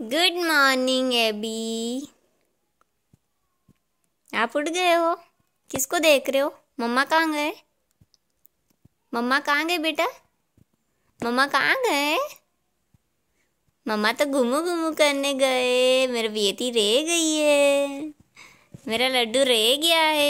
good morning AB आप उठ गए हो किसको देख रहे हो मम्मा कहाँ गए मम्मा कहाँ गए बेटा मम्मा कहाँ गए मम्मा तो घूमू घूमू करने गए मेरा बेटी रह गई है मेरा लड्डू रह गया है